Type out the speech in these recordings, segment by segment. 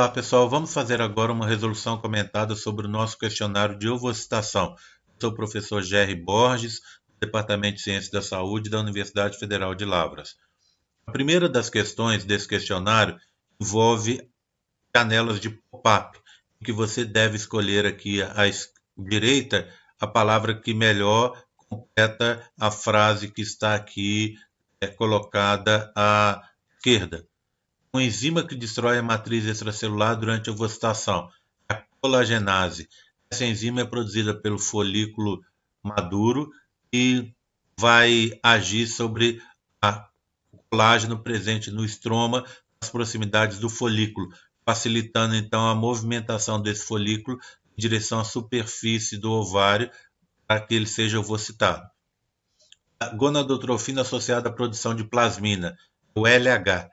Olá pessoal, vamos fazer agora uma resolução comentada sobre o nosso questionário de ovocitação. sou o professor Jerry Borges, do Departamento de Ciências da Saúde da Universidade Federal de Lavras. A primeira das questões desse questionário envolve janelas de pop-up, que você deve escolher aqui à direita a palavra que melhor completa a frase que está aqui é, colocada à esquerda uma enzima que destrói a matriz extracelular durante a ovocitação, a colagenase. Essa enzima é produzida pelo folículo maduro e vai agir sobre o colágeno presente no estroma, nas proximidades do folículo, facilitando então a movimentação desse folículo em direção à superfície do ovário para que ele seja ovocitado. A gonadotrofina associada à produção de plasmina, o LH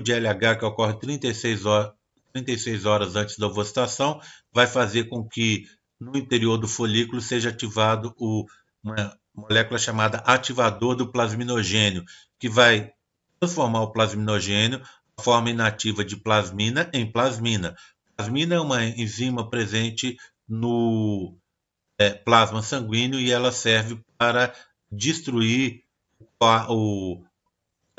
de LH que ocorre 36 horas, 36 horas antes da ovocitação vai fazer com que no interior do folículo seja ativado o, uma molécula chamada ativador do plasminogênio, que vai transformar o plasminogênio, a forma inativa de plasmina, em plasmina. Plasmina é uma enzima presente no é, plasma sanguíneo e ela serve para destruir o,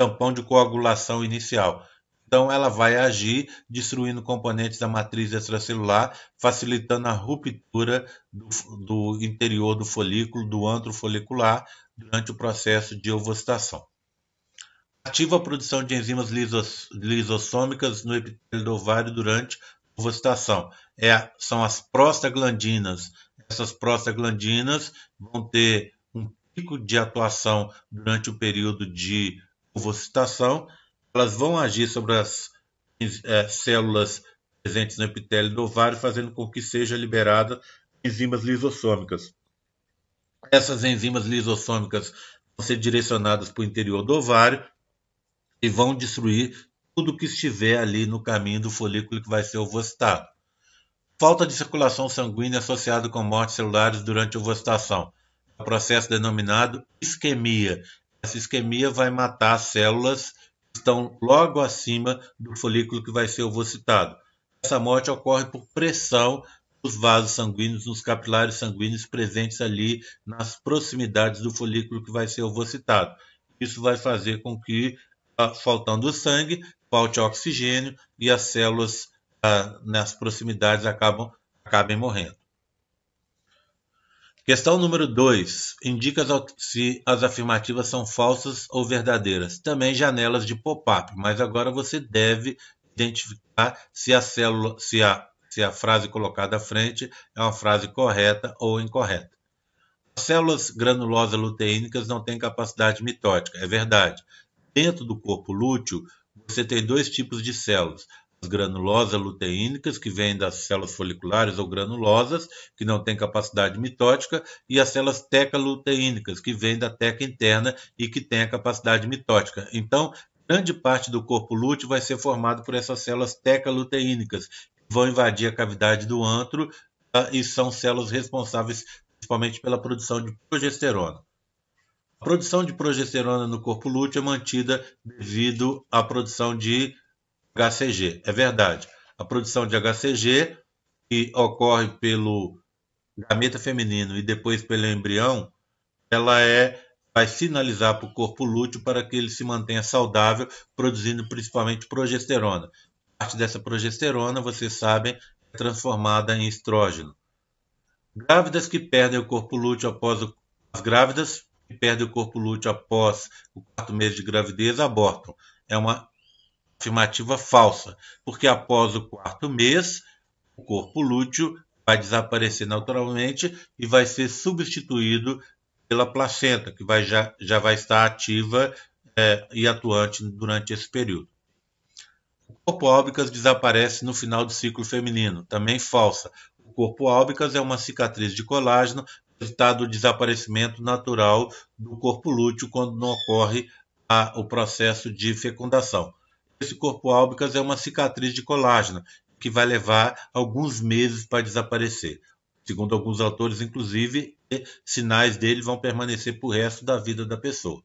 tampão de coagulação inicial. Então, ela vai agir destruindo componentes da matriz extracelular, facilitando a ruptura do, do interior do folículo, do antro folicular, durante o processo de ovocitação. Ativa a produção de enzimas lisossômicas no epitélio do ovário durante a ovocitação. É, são as prostaglandinas. Essas prostaglandinas vão ter um pico de atuação durante o período de ovocitação, elas vão agir sobre as é, células presentes no epitélio do ovário, fazendo com que seja liberada enzimas lisossômicas. Essas enzimas lisossômicas vão ser direcionadas para o interior do ovário e vão destruir tudo que estiver ali no caminho do folículo que vai ser ovocitado. Falta de circulação sanguínea associada com mortes celulares durante a ovocitação. É processo denominado isquemia, essa isquemia vai matar as células que estão logo acima do folículo que vai ser ovocitado. Essa morte ocorre por pressão dos vasos sanguíneos, nos capilares sanguíneos presentes ali nas proximidades do folículo que vai ser ovocitado. Isso vai fazer com que, ah, faltando sangue, falte oxigênio e as células ah, nas proximidades acabam, acabem morrendo. Questão número 2. Indica se as afirmativas são falsas ou verdadeiras. Também janelas de pop-up, mas agora você deve identificar se a, célula, se, a, se a frase colocada à frente é uma frase correta ou incorreta. As células granulosas luteínicas não têm capacidade mitótica, é verdade. Dentro do corpo lúteo, você tem dois tipos de células: granulosa luteínicas, que vêm das células foliculares ou granulosas, que não têm capacidade mitótica, e as células teca-luteínicas, que vêm da teca interna e que têm a capacidade mitótica. Então, grande parte do corpo lúteo vai ser formado por essas células teca-luteínicas, que vão invadir a cavidade do antro ah, e são células responsáveis principalmente pela produção de progesterona. A produção de progesterona no corpo lúteo é mantida devido à produção de HCG. É verdade. A produção de HCG, que ocorre pelo gameta feminino e depois pelo embrião, ela é vai sinalizar para o corpo lúteo para que ele se mantenha saudável, produzindo principalmente progesterona. Parte dessa progesterona, vocês sabem, é transformada em estrógeno. Grávidas que perdem o corpo lúteo após o... as grávidas que perdem o corpo lúteo após o quarto mês de gravidez abortam. É uma afirmativa falsa, porque após o quarto mês, o corpo lúteo vai desaparecer naturalmente e vai ser substituído pela placenta, que vai já, já vai estar ativa é, e atuante durante esse período. O corpo albicans desaparece no final do ciclo feminino, também falsa. O corpo albicans é uma cicatriz de colágeno, resultado do desaparecimento natural do corpo lúteo quando não ocorre a, o processo de fecundação esse corpo álbicas é uma cicatriz de colágeno, que vai levar alguns meses para desaparecer. Segundo alguns autores, inclusive, eh, sinais dele vão permanecer para o resto da vida da pessoa.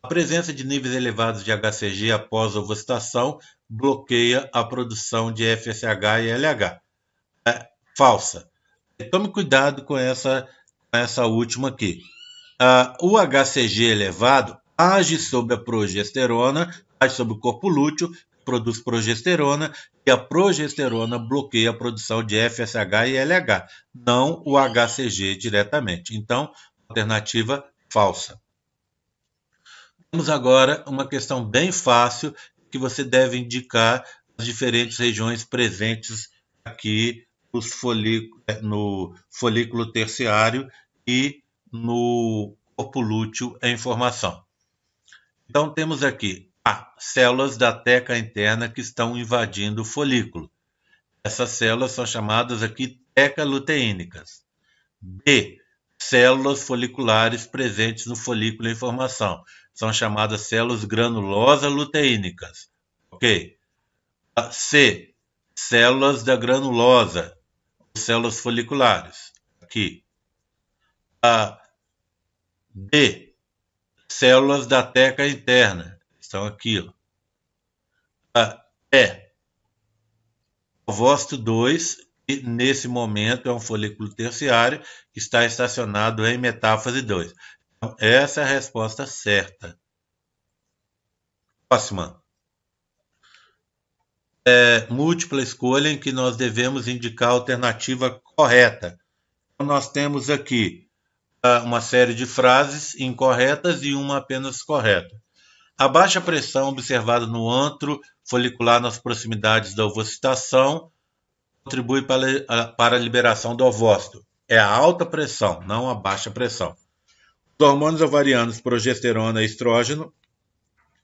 A presença de níveis elevados de HCG após a ovocitação bloqueia a produção de FSH e LH. É falsa. Tome cuidado com essa, essa última aqui. Ah, o HCG elevado age sobre a progesterona, age sobre o corpo lúteo, produz progesterona, e a progesterona bloqueia a produção de FSH e LH, não o HCG diretamente. Então, alternativa falsa. Temos agora uma questão bem fácil que você deve indicar as diferentes regiões presentes aqui no folículo eh, terciário e no corpo lúteo em formação. Então, temos aqui A. Ah, células da teca interna que estão invadindo o folículo. Essas células são chamadas aqui teca luteínicas. B. Células foliculares presentes no folículo em formação. São chamadas células granulosa luteínicas. Ok? Ah, C. Células da granulosa, células foliculares. Aqui. A. Ah, D células da teca interna. Estão aqui. Ó. Ah, é ovócito 2, que nesse momento é um folículo terciário que está estacionado em metáfase 2. Então, essa é a resposta certa. Próxima. É, múltipla escolha em que nós devemos indicar a alternativa correta. Então, nós temos aqui uma série de frases incorretas e uma apenas correta. A baixa pressão observada no antro folicular nas proximidades da ovocitação contribui para a liberação do ovócito. É a alta pressão, não a baixa pressão. Os hormônios ovarianos progesterona e estrógeno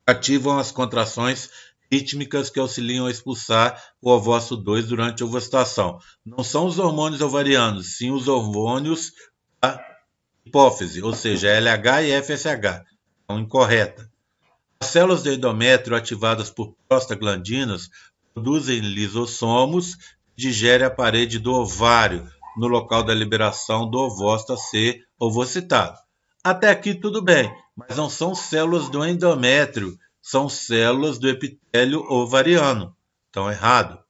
ativam as contrações rítmicas que auxiliam a expulsar o ovócito 2 durante a ovocitação. Não são os hormônios ovarianos, sim os hormônios da hipófise, ou seja, LH e FSH, são incorreta. As células do endométrio ativadas por prostaglandinas produzem lisossomos que digerem a parede do ovário, no local da liberação do ovócito a ser ovocitado. Até aqui tudo bem, mas não são células do endométrio, são células do epitélio ovariano. Então, errado.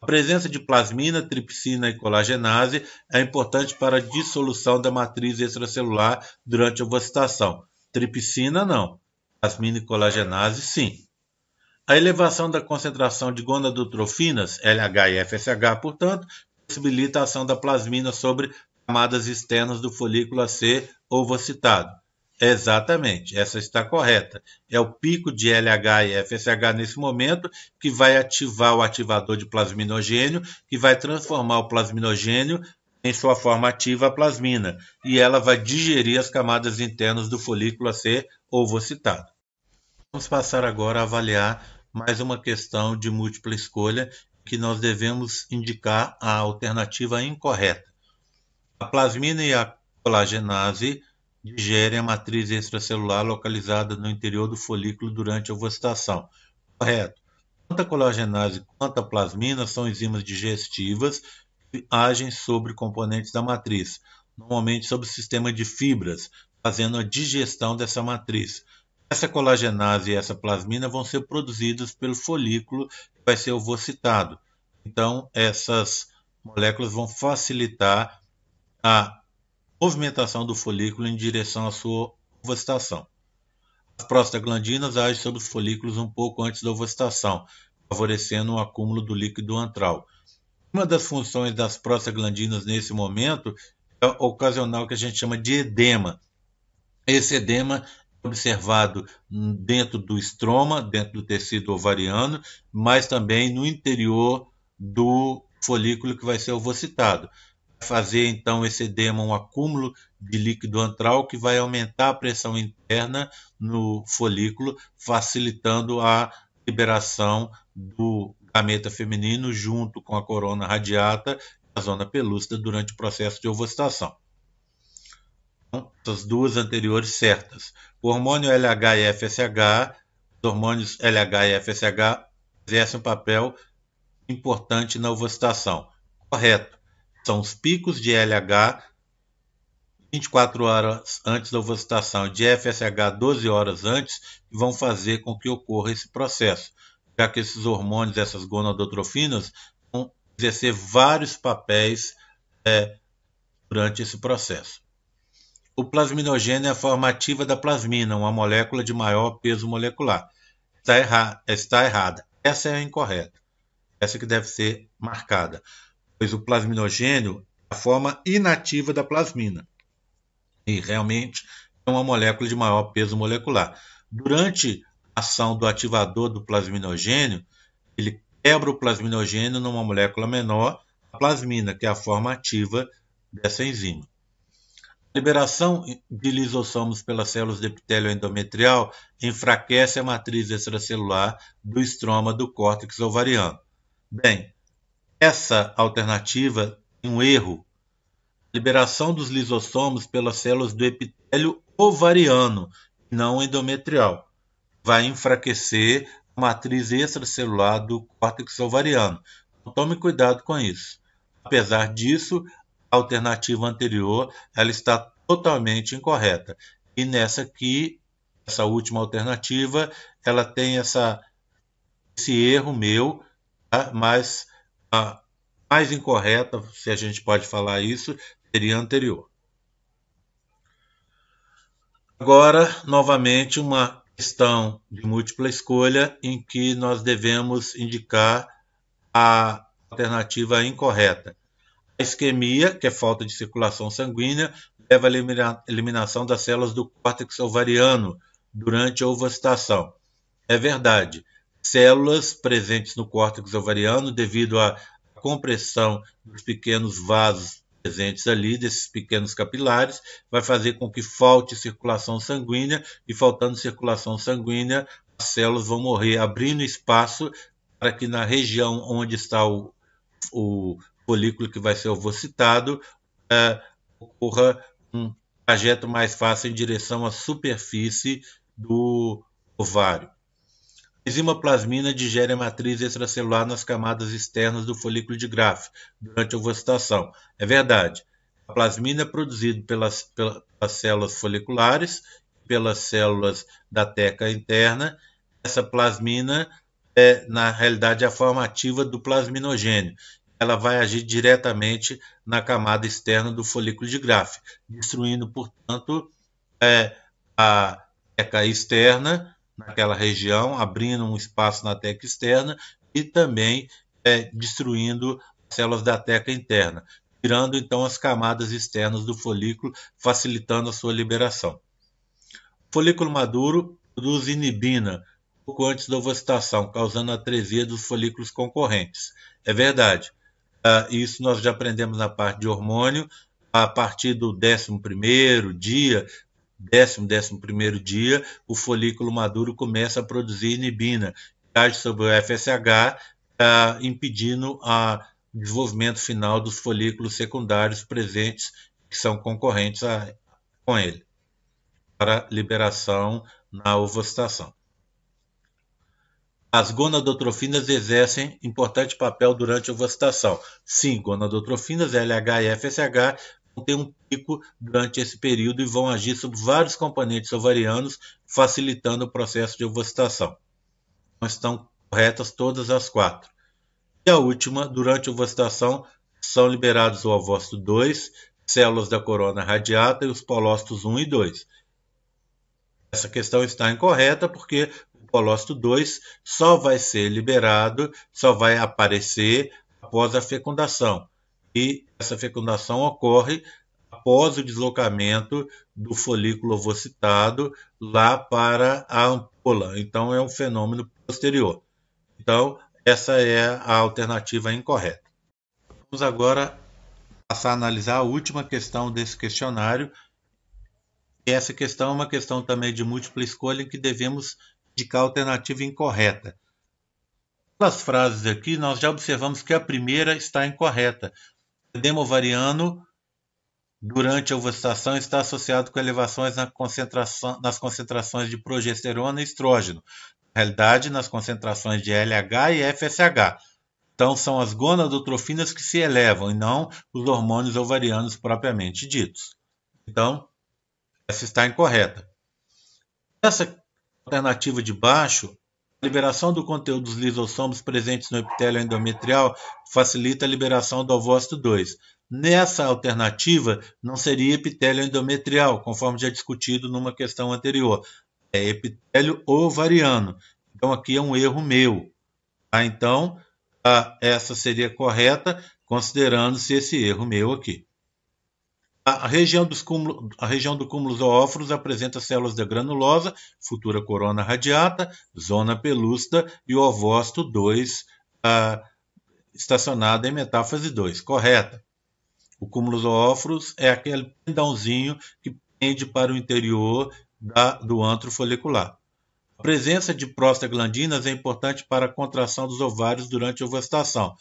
A presença de plasmina, tripsina e colagenase é importante para a dissolução da matriz extracelular durante a ovocitação. Tripsina, não. Plasmina e colagenase, sim. A elevação da concentração de gonadotrofinas, LH e FSH, portanto, possibilita a ação da plasmina sobre camadas externas do folículo a ser ovocitado. Exatamente, essa está correta. É o pico de LH e FSH nesse momento que vai ativar o ativador de plasminogênio, que vai transformar o plasminogênio em sua forma ativa a plasmina, e ela vai digerir as camadas internas do folículo a ser ovocitado. Vamos passar agora a avaliar mais uma questão de múltipla escolha que nós devemos indicar a alternativa incorreta. A plasmina e a colagenase digerem a é matriz extracelular localizada no interior do folículo durante a ovocitação. Correto. Tanto a colagenase quanto a plasmina são enzimas digestivas que agem sobre componentes da matriz, normalmente sobre o sistema de fibras, fazendo a digestão dessa matriz. Essa colagenase e essa plasmina vão ser produzidas pelo folículo que vai ser ovocitado. Então, essas moléculas vão facilitar a movimentação do folículo em direção à sua ovocitação. As prostaglandinas agem sobre os folículos um pouco antes da ovocitação, favorecendo o um acúmulo do líquido antral. Uma das funções das prostaglandinas nesse momento é ocasional que a gente chama de edema. Esse edema é observado dentro do estroma, dentro do tecido ovariano, mas também no interior do folículo que vai ser ovocitado fazer então esse edema um acúmulo de líquido antral que vai aumentar a pressão interna no folículo, facilitando a liberação do gameta feminino junto com a corona radiata e a zona pelúcida durante o processo de ovocitação. Então, essas duas anteriores certas. O hormônio LH e FSH, os hormônios LH e FSH exercem um papel importante na ovocitação. Correto são os picos de LH 24 horas antes da ovocitação e de FSH 12 horas antes que vão fazer com que ocorra esse processo, já que esses hormônios, essas gonadotrofinas, vão exercer vários papéis é, durante esse processo. O plasminogênio é a forma ativa da plasmina, uma molécula de maior peso molecular. Está, erra está errada. Essa é a incorreta. Essa que deve ser marcada pois o plasminogênio é a forma inativa da plasmina. E realmente é uma molécula de maior peso molecular. Durante a ação do ativador do plasminogênio, ele quebra o plasminogênio numa molécula menor, a plasmina, que é a forma ativa dessa enzima. A liberação de lisossomos pelas células de epitélio endometrial enfraquece a matriz extracelular do estroma do córtex ovariano. Bem, essa alternativa tem um erro. A liberação dos lisossomos pelas células do epitélio ovariano, não endometrial, vai enfraquecer a matriz extracelular do córtex ovariano. Então, tome cuidado com isso. Apesar disso, a alternativa anterior ela está totalmente incorreta. E nessa aqui, essa última alternativa, ela tem essa, esse erro meu, tá? mas mais incorreta, se a gente pode falar isso, seria anterior. Agora, novamente, uma questão de múltipla escolha em que nós devemos indicar a alternativa incorreta. A isquemia, que é falta de circulação sanguínea, leva à eliminação das células do córtex ovariano durante a ovocitação. É verdade células presentes no córtex ovariano devido à compressão dos pequenos vasos presentes ali, desses pequenos capilares, vai fazer com que falte circulação sanguínea e faltando circulação sanguínea, as células vão morrer, abrindo espaço para que na região onde está o, o folículo que vai ser ovocitado, é, ocorra um trajeto mais fácil em direção à superfície do ovário. A enzima plasmina digere a matriz extracelular nas camadas externas do folículo de Graff durante a ovocitação. É verdade. A plasmina é produzida pelas, pelas células foliculares pelas células da teca interna. Essa plasmina é, na realidade, a forma ativa do plasminogênio. Ela vai agir diretamente na camada externa do folículo de Graff, destruindo, portanto, é, a teca externa naquela região, abrindo um espaço na teca externa e também é, destruindo células da teca interna, tirando então as camadas externas do folículo, facilitando a sua liberação. O folículo maduro produz inibina pouco antes da ovocitação, causando a atresia dos folículos concorrentes. É verdade. Ah, isso nós já aprendemos na parte de hormônio, a partir do 11 dia, décimo, décimo primeiro dia, o folículo maduro começa a produzir inibina, que age sobre o FSH, ah, impedindo o desenvolvimento final dos folículos secundários presentes que são concorrentes a, com ele para liberação na ovocitação. As gonadotrofinas exercem importante papel durante a ovocitação. Sim, gonadotrofinas LH e FSH ter um pico durante esse período e vão agir sobre vários componentes ovarianos, facilitando o processo de ovocitação. Então, estão corretas todas as quatro. E a última, durante a ovocitação, são liberados o ovócito 2, células da corona radiata e os polócitos 1 e 2. Essa questão está incorreta porque o polócito 2 só vai ser liberado, só vai aparecer após a fecundação. E essa fecundação ocorre após o deslocamento do folículo ovocitado lá para a ampola. Então, é um fenômeno posterior. Então, essa é a alternativa incorreta. Vamos agora passar a analisar a última questão desse questionário. E essa questão é uma questão também de múltipla escolha em que devemos indicar a alternativa incorreta. Pelas frases aqui, nós já observamos que a primeira está incorreta, ovariano durante a ovulação está associado com elevações na concentração, nas concentrações de progesterona e estrógeno, na realidade nas concentrações de LH e FSH. Então são as gonadotrofinas que se elevam e não os hormônios ovarianos propriamente ditos. Então, essa está incorreta. Essa alternativa de baixo liberação do conteúdo dos lisossomos presentes no epitélio endometrial facilita a liberação do ovócito 2. Nessa alternativa, não seria epitélio endometrial, conforme já discutido numa questão anterior. É epitélio ovariano. Então, aqui é um erro meu. Tá? Então, ah, Então, essa seria correta, considerando-se esse erro meu aqui. A região, dos cúmulo, a região do cúmulo zoóforos apresenta células da granulosa, futura corona radiata, zona pelústica e o ovócito 2 ah, estacionado em metáfase 2, correta? O cúmulo zoóforos é aquele pendãozinho que pende para o interior da, do antro folicular. A presença de prostaglandinas é importante para a contração dos ovários durante a ovulação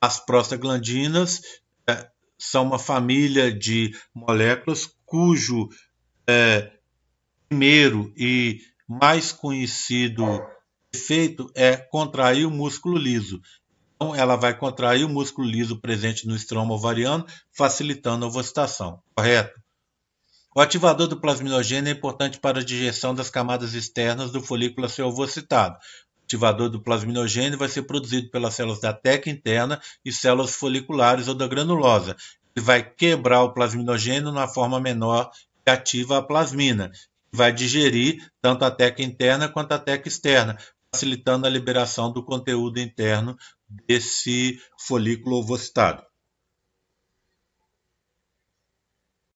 As prostaglandinas eh, são uma família de moléculas cujo é, primeiro e mais conhecido efeito é contrair o músculo liso. Então, ela vai contrair o músculo liso presente no estroma ovariano, facilitando a ovocitação, correto? O ativador do plasminogênio é importante para a digestão das camadas externas do folículo a ser ovocitado, ativador do plasminogênio vai ser produzido pelas células da teca interna e células foliculares ou da granulosa. Ele vai quebrar o plasminogênio na forma menor que ativa a plasmina. Vai digerir tanto a teca interna quanto a teca externa, facilitando a liberação do conteúdo interno desse folículo ovocitado.